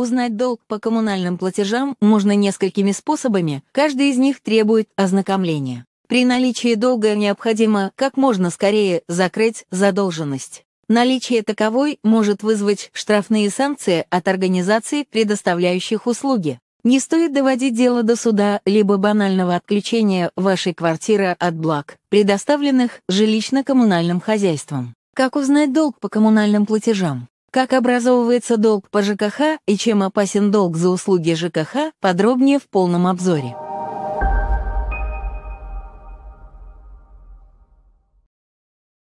Узнать долг по коммунальным платежам можно несколькими способами, каждый из них требует ознакомления. При наличии долга необходимо как можно скорее закрыть задолженность. Наличие таковой может вызвать штрафные санкции от организаций, предоставляющих услуги. Не стоит доводить дело до суда либо банального отключения вашей квартиры от благ, предоставленных жилищно-коммунальным хозяйством. Как узнать долг по коммунальным платежам? Как образовывается долг по ЖКХ и чем опасен долг за услуги ЖКХ, подробнее в полном обзоре.